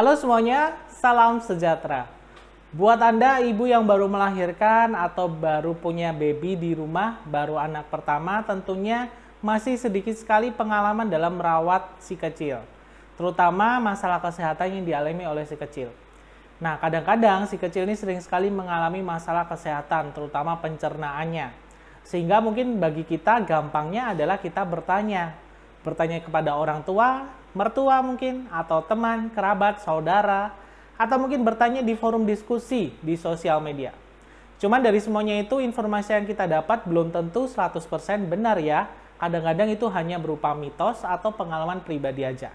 Halo semuanya, salam sejahtera. Buat Anda ibu yang baru melahirkan atau baru punya baby di rumah, baru anak pertama, tentunya masih sedikit sekali pengalaman dalam merawat si kecil. Terutama masalah kesehatan yang dialami oleh si kecil. Nah, kadang-kadang si kecil ini sering sekali mengalami masalah kesehatan, terutama pencernaannya. Sehingga mungkin bagi kita gampangnya adalah kita bertanya. Bertanya kepada orang tua, mertua mungkin, atau teman, kerabat, saudara, atau mungkin bertanya di forum diskusi di sosial media. Cuman dari semuanya itu informasi yang kita dapat belum tentu 100% benar ya, kadang-kadang itu hanya berupa mitos atau pengalaman pribadi aja.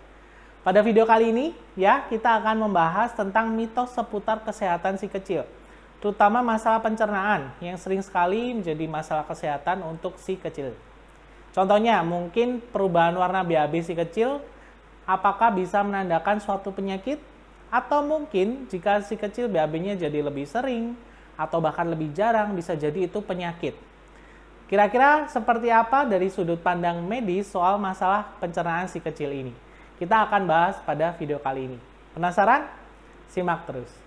Pada video kali ini, ya, kita akan membahas tentang mitos seputar kesehatan si kecil, terutama masalah pencernaan yang sering sekali menjadi masalah kesehatan untuk si kecil. Contohnya, mungkin perubahan warna BAB si kecil apakah bisa menandakan suatu penyakit? Atau mungkin jika si kecil BAB-nya jadi lebih sering atau bahkan lebih jarang bisa jadi itu penyakit. Kira-kira seperti apa dari sudut pandang medis soal masalah pencernaan si kecil ini? Kita akan bahas pada video kali ini. Penasaran? Simak terus.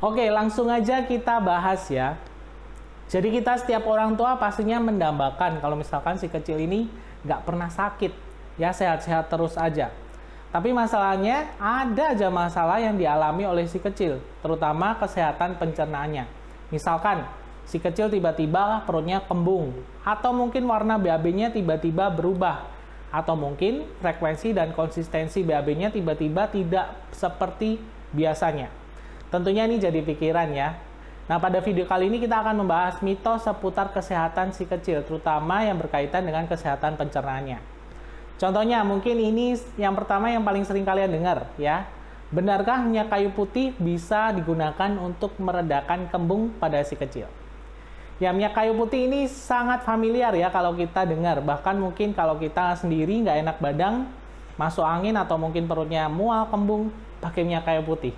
Oke, langsung aja kita bahas ya. Jadi kita setiap orang tua pastinya mendambakan kalau misalkan si kecil ini nggak pernah sakit, ya sehat-sehat terus aja. Tapi masalahnya ada aja masalah yang dialami oleh si kecil, terutama kesehatan pencernaannya. Misalkan si kecil tiba-tiba perutnya kembung, atau mungkin warna BAB-nya tiba-tiba berubah, atau mungkin frekuensi dan konsistensi BAB-nya tiba-tiba tidak seperti biasanya. Tentunya ini jadi pikiran ya. Nah, pada video kali ini kita akan membahas mitos seputar kesehatan si kecil, terutama yang berkaitan dengan kesehatan pencernaannya. Contohnya, mungkin ini yang pertama yang paling sering kalian dengar ya. Benarkah minyak kayu putih bisa digunakan untuk meredakan kembung pada si kecil? Ya, minyak kayu putih ini sangat familiar ya kalau kita dengar. Bahkan mungkin kalau kita sendiri nggak enak badang, masuk angin atau mungkin perutnya mual, kembung, pakai minyak kayu putih.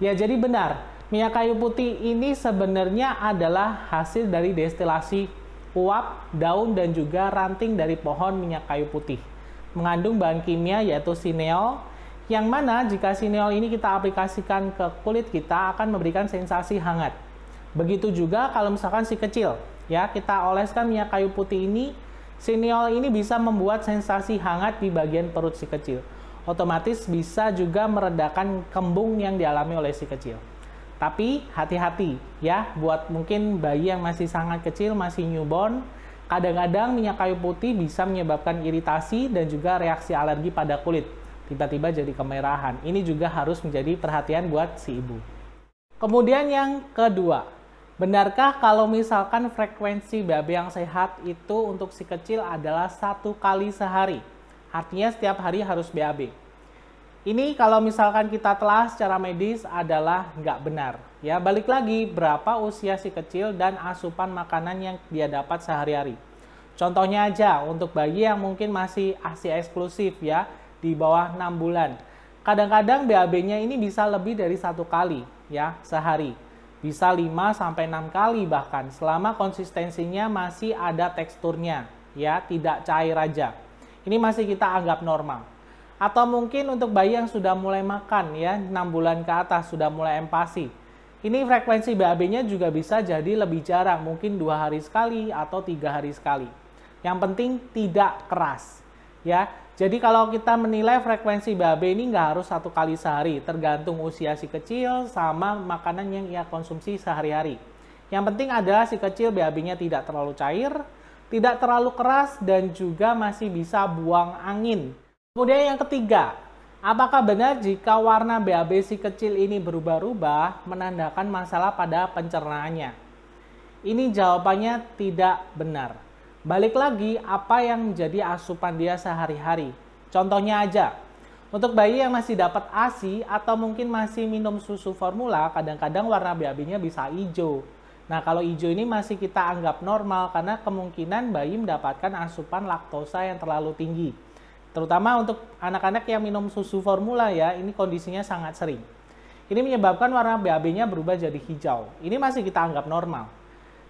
Ya, jadi benar. Minyak kayu putih ini sebenarnya adalah hasil dari destilasi uap, daun, dan juga ranting dari pohon minyak kayu putih. Mengandung bahan kimia yaitu sineol, yang mana jika sineol ini kita aplikasikan ke kulit kita akan memberikan sensasi hangat. Begitu juga kalau misalkan si kecil, ya kita oleskan minyak kayu putih ini, sineol ini bisa membuat sensasi hangat di bagian perut si kecil otomatis bisa juga meredakan kembung yang dialami oleh si kecil. Tapi hati-hati ya buat mungkin bayi yang masih sangat kecil, masih newborn, kadang-kadang minyak kayu putih bisa menyebabkan iritasi dan juga reaksi alergi pada kulit. Tiba-tiba jadi kemerahan. Ini juga harus menjadi perhatian buat si ibu. Kemudian yang kedua, benarkah kalau misalkan frekuensi babi yang sehat itu untuk si kecil adalah satu kali sehari? Artinya setiap hari harus BAB. Ini kalau misalkan kita telah secara medis adalah nggak benar. Ya, balik lagi berapa usia si kecil dan asupan makanan yang dia dapat sehari-hari. Contohnya aja untuk bayi yang mungkin masih ASI eksklusif ya, di bawah 6 bulan. Kadang-kadang BAB-nya ini bisa lebih dari satu kali ya sehari. Bisa 5 sampai 6 kali bahkan selama konsistensinya masih ada teksturnya ya, tidak cair aja. Ini masih kita anggap normal. Atau mungkin untuk bayi yang sudah mulai makan ya, 6 bulan ke atas sudah mulai empasi. Ini frekuensi BAB-nya juga bisa jadi lebih jarang, mungkin dua hari sekali atau tiga hari sekali. Yang penting tidak keras. ya. Jadi kalau kita menilai frekuensi BAB ini nggak harus satu kali sehari, tergantung usia si kecil sama makanan yang ia konsumsi sehari-hari. Yang penting adalah si kecil BAB-nya tidak terlalu cair, tidak terlalu keras dan juga masih bisa buang angin. Kemudian yang ketiga, apakah benar jika warna BAB si kecil ini berubah-ubah menandakan masalah pada pencernaannya? Ini jawabannya tidak benar. Balik lagi apa yang menjadi asupan dia sehari-hari. Contohnya aja, untuk bayi yang masih dapat ASI atau mungkin masih minum susu formula, kadang-kadang warna BAB-nya bisa hijau. Nah, kalau hijau ini masih kita anggap normal karena kemungkinan bayi mendapatkan asupan laktosa yang terlalu tinggi. Terutama untuk anak-anak yang minum susu formula ya, ini kondisinya sangat sering. Ini menyebabkan warna BAB-nya berubah jadi hijau. Ini masih kita anggap normal.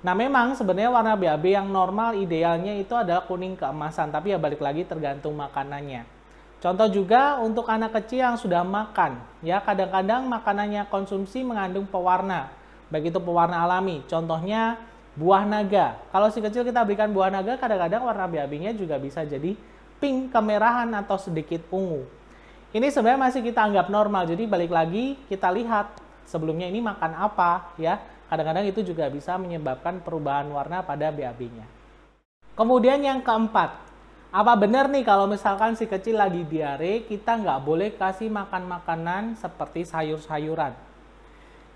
Nah, memang sebenarnya warna BAB yang normal idealnya itu adalah kuning keemasan, tapi ya balik lagi tergantung makanannya. Contoh juga untuk anak kecil yang sudah makan, ya kadang-kadang makanannya konsumsi mengandung pewarna baik itu pewarna alami. Contohnya buah naga. Kalau si kecil kita berikan buah naga, kadang-kadang warna babinya juga bisa jadi pink, kemerahan, atau sedikit ungu. Ini sebenarnya masih kita anggap normal, jadi balik lagi kita lihat sebelumnya ini makan apa ya. Kadang-kadang itu juga bisa menyebabkan perubahan warna pada BAB-nya. Kemudian yang keempat, apa benar nih kalau misalkan si kecil lagi diare, kita nggak boleh kasih makan makanan seperti sayur-sayuran?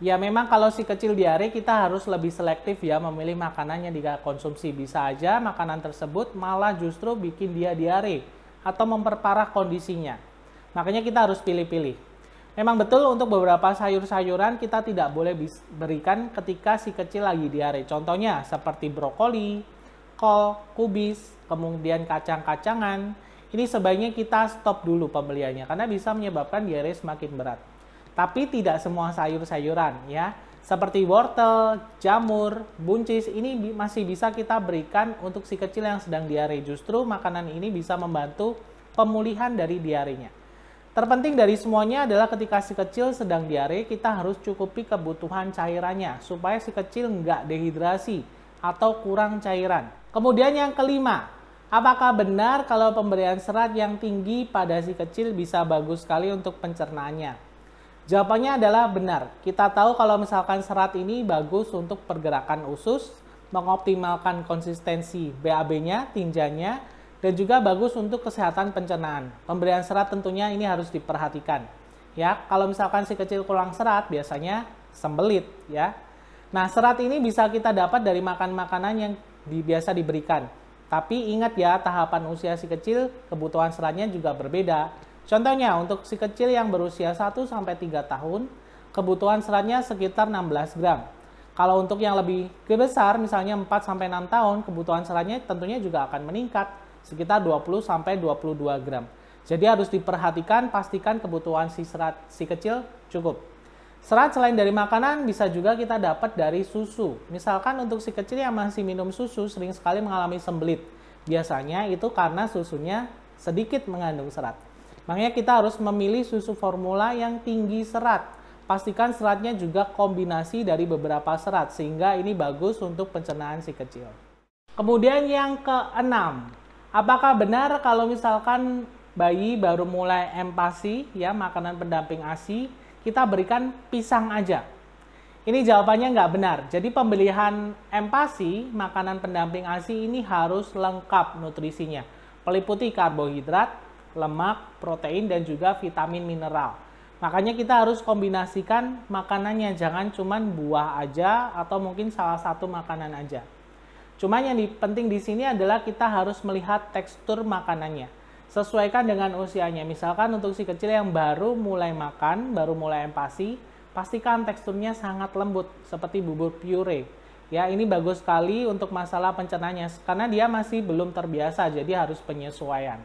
Ya memang kalau si kecil diare kita harus lebih selektif ya memilih makanan yang dikonsumsi. Bisa aja makanan tersebut malah justru bikin dia diare atau memperparah kondisinya. Makanya kita harus pilih-pilih. Memang betul untuk beberapa sayur-sayuran kita tidak boleh berikan ketika si kecil lagi diare. Contohnya seperti brokoli, kol, kubis, kemudian kacang-kacangan. Ini sebaiknya kita stop dulu pembeliannya karena bisa menyebabkan diare semakin berat tapi tidak semua sayur-sayuran ya. Seperti wortel, jamur, buncis ini masih bisa kita berikan untuk si kecil yang sedang diare. Justru makanan ini bisa membantu pemulihan dari diarenya. Terpenting dari semuanya adalah ketika si kecil sedang diare, kita harus cukupi kebutuhan cairannya supaya si kecil nggak dehidrasi atau kurang cairan. Kemudian yang kelima, apakah benar kalau pemberian serat yang tinggi pada si kecil bisa bagus sekali untuk pencernaannya? Jawabannya adalah benar. Kita tahu kalau misalkan serat ini bagus untuk pergerakan usus, mengoptimalkan konsistensi BAB-nya, tinjanya, dan juga bagus untuk kesehatan pencernaan. Pemberian serat tentunya ini harus diperhatikan. Ya, kalau misalkan si kecil kurang serat biasanya sembelit ya. Nah, serat ini bisa kita dapat dari makan makanan yang biasa diberikan. Tapi ingat ya, tahapan usia si kecil kebutuhan seratnya juga berbeda Contohnya, untuk si kecil yang berusia 1-3 tahun, kebutuhan seratnya sekitar 16 gram. Kalau untuk yang lebih besar, misalnya 4-6 tahun, kebutuhan seratnya tentunya juga akan meningkat sekitar 20-22 gram. Jadi harus diperhatikan, pastikan kebutuhan si serat si kecil cukup. Serat selain dari makanan bisa juga kita dapat dari susu. Misalkan untuk si kecil yang masih minum susu sering sekali mengalami sembelit. Biasanya itu karena susunya sedikit mengandung serat. Makanya kita harus memilih susu formula yang tinggi serat. Pastikan seratnya juga kombinasi dari beberapa serat sehingga ini bagus untuk pencernaan si kecil. Kemudian yang keenam, apakah benar kalau misalkan bayi baru mulai empasi ya makanan pendamping ASI kita berikan pisang aja. Ini jawabannya nggak benar. Jadi pembelian empasi, makanan pendamping ASI ini harus lengkap nutrisinya. peliputi karbohidrat, lemak, protein, dan juga vitamin mineral. Makanya kita harus kombinasikan makanannya, jangan cuma buah aja atau mungkin salah satu makanan aja. Cuma yang penting di sini adalah kita harus melihat tekstur makanannya. Sesuaikan dengan usianya. Misalkan untuk si kecil yang baru mulai makan, baru mulai empasi, pastikan teksturnya sangat lembut seperti bubur puree. Ya, ini bagus sekali untuk masalah pencernaannya karena dia masih belum terbiasa jadi harus penyesuaian.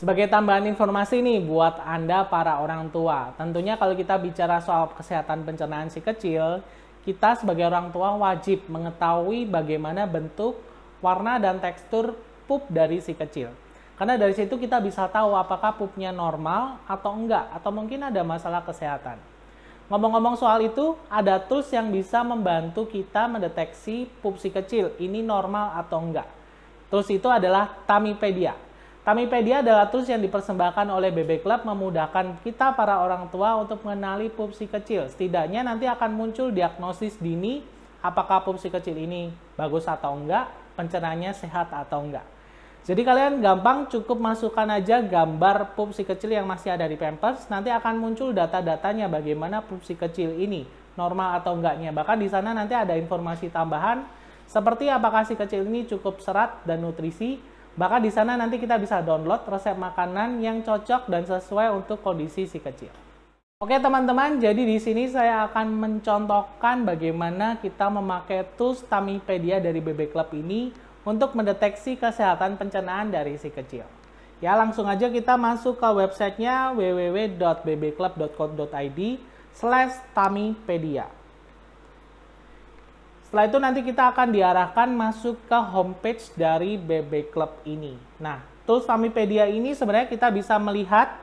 Sebagai tambahan informasi nih buat Anda para orang tua, tentunya kalau kita bicara soal kesehatan pencernaan si kecil, kita sebagai orang tua wajib mengetahui bagaimana bentuk, warna, dan tekstur pup dari si kecil. Karena dari situ kita bisa tahu apakah pupnya normal atau enggak, atau mungkin ada masalah kesehatan. Ngomong-ngomong soal itu, ada tools yang bisa membantu kita mendeteksi pup si kecil, ini normal atau enggak. Tools itu adalah Tamipedia. Kamipedia adalah tools yang dipersembahkan oleh BB Club memudahkan kita para orang tua untuk mengenali pupsi kecil. Setidaknya nanti akan muncul diagnosis dini apakah pupsi kecil ini bagus atau enggak, pencernaannya sehat atau enggak. Jadi kalian gampang cukup masukkan aja gambar pupsi kecil yang masih ada di Pampers, nanti akan muncul data-datanya bagaimana pupsi kecil ini normal atau enggaknya. Bahkan di sana nanti ada informasi tambahan seperti apakah si kecil ini cukup serat dan nutrisi, Bahkan di sana nanti kita bisa download resep makanan yang cocok dan sesuai untuk kondisi si kecil. Oke teman-teman, jadi di sini saya akan mencontohkan bagaimana kita memakai tools Tamipedia dari BB Club ini untuk mendeteksi kesehatan pencernaan dari si kecil. Ya langsung aja kita masuk ke websitenya www.bbclub.co.id slash tamipedia. Setelah itu nanti kita akan diarahkan masuk ke homepage dari BB Club ini. Nah, tools Famipedia ini sebenarnya kita bisa melihat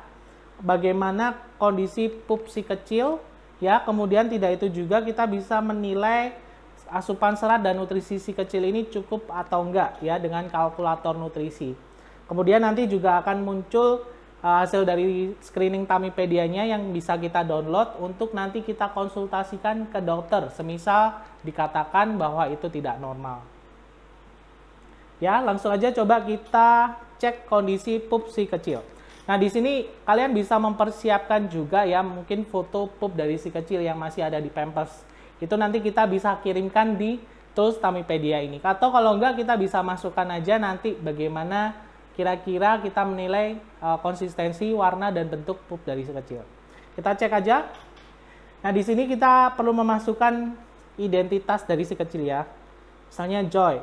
bagaimana kondisi pup si kecil, ya. Kemudian tidak itu juga kita bisa menilai asupan serat dan nutrisi si kecil ini cukup atau enggak ya dengan kalkulator nutrisi. Kemudian nanti juga akan muncul Eh, hasil dari screening tamipedianya yang bisa kita download untuk nanti kita konsultasikan ke dokter semisal dikatakan bahwa itu tidak normal. Ya, langsung aja coba kita cek kondisi pup si kecil. Nah, di sini kalian bisa mempersiapkan juga ya mungkin foto pup dari si kecil yang masih ada di Pampers. Itu nanti kita bisa kirimkan di tools Tamipedia ini. Atau kalau enggak kita bisa masukkan aja nanti bagaimana kira-kira kita menilai uh, konsistensi warna dan bentuk pup dari sekecil. Kita cek aja. Nah, di sini kita perlu memasukkan identitas dari si kecil ya. Misalnya Joy.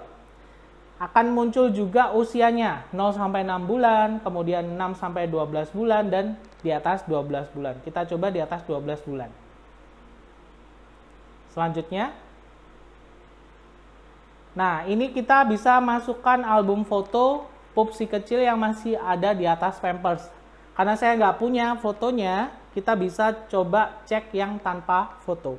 Akan muncul juga usianya 0 sampai 6 bulan, kemudian 6 sampai 12 bulan dan di atas 12 bulan. Kita coba di atas 12 bulan. Selanjutnya Nah, ini kita bisa masukkan album foto Pupsi kecil yang masih ada di atas pampers. Karena saya nggak punya fotonya, kita bisa coba cek yang tanpa foto.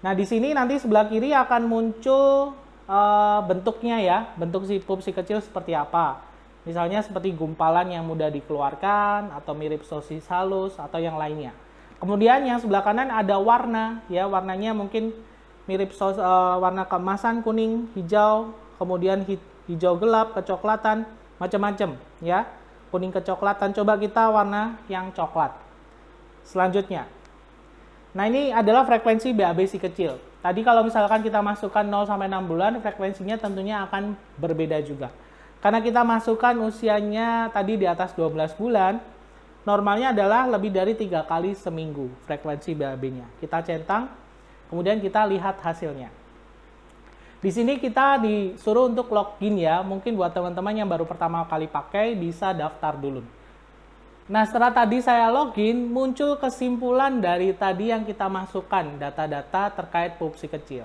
Nah, di sini nanti sebelah kiri akan muncul e, bentuknya ya, bentuk si pupsi kecil seperti apa. Misalnya seperti gumpalan yang mudah dikeluarkan, atau mirip sosis halus, atau yang lainnya. Kemudian yang sebelah kanan ada warna, ya warnanya mungkin mirip sos, uh, warna kemasan kuning, hijau, kemudian hit, hijau gelap, kecoklatan, macam-macam ya. Kuning kecoklatan, coba kita warna yang coklat. Selanjutnya. Nah, ini adalah frekuensi BAB si kecil. Tadi kalau misalkan kita masukkan 0 sampai 6 bulan, frekuensinya tentunya akan berbeda juga. Karena kita masukkan usianya tadi di atas 12 bulan, normalnya adalah lebih dari tiga kali seminggu frekuensi BAB-nya. Kita centang, kemudian kita lihat hasilnya. Di sini kita disuruh untuk login ya. Mungkin buat teman-teman yang baru pertama kali pakai bisa daftar dulu. Nah, setelah tadi saya login, muncul kesimpulan dari tadi yang kita masukkan data-data terkait pupsi kecil.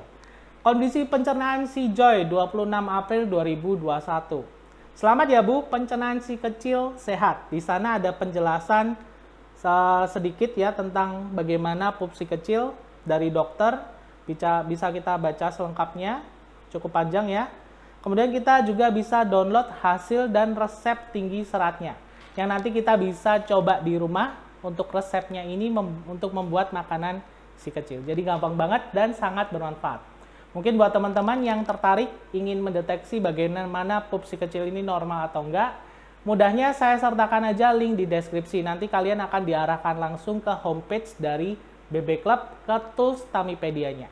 Kondisi pencernaan si Joy 26 April 2021. Selamat ya Bu, pencernaan si kecil sehat. Di sana ada penjelasan eh, sedikit ya tentang bagaimana pupsi kecil dari dokter bisa bisa kita baca selengkapnya cukup panjang ya. Kemudian kita juga bisa download hasil dan resep tinggi seratnya. Yang nanti kita bisa coba di rumah untuk resepnya ini mem untuk membuat makanan si kecil. Jadi gampang banget dan sangat bermanfaat. Mungkin buat teman-teman yang tertarik ingin mendeteksi bagaimana pup si kecil ini normal atau enggak, mudahnya saya sertakan aja link di deskripsi. Nanti kalian akan diarahkan langsung ke homepage dari BB Club ke tools nya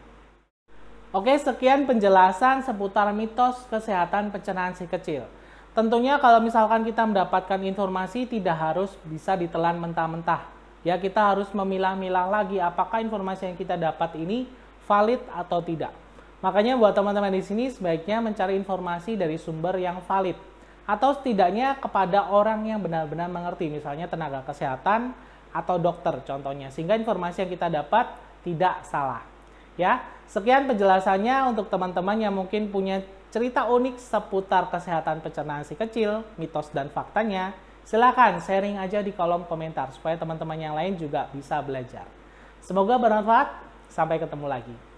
Oke, sekian penjelasan seputar mitos kesehatan pencernaan si kecil. Tentunya kalau misalkan kita mendapatkan informasi tidak harus bisa ditelan mentah-mentah. Ya, kita harus memilah-milah lagi apakah informasi yang kita dapat ini valid atau tidak. Makanya buat teman-teman di sini sebaiknya mencari informasi dari sumber yang valid atau setidaknya kepada orang yang benar-benar mengerti, misalnya tenaga kesehatan atau dokter contohnya. Sehingga informasi yang kita dapat tidak salah. Ya, sekian penjelasannya untuk teman-teman yang mungkin punya cerita unik seputar kesehatan pencernaan si kecil, mitos dan faktanya. Silahkan sharing aja di kolom komentar supaya teman-teman yang lain juga bisa belajar. Semoga bermanfaat. Sampai ketemu lagi.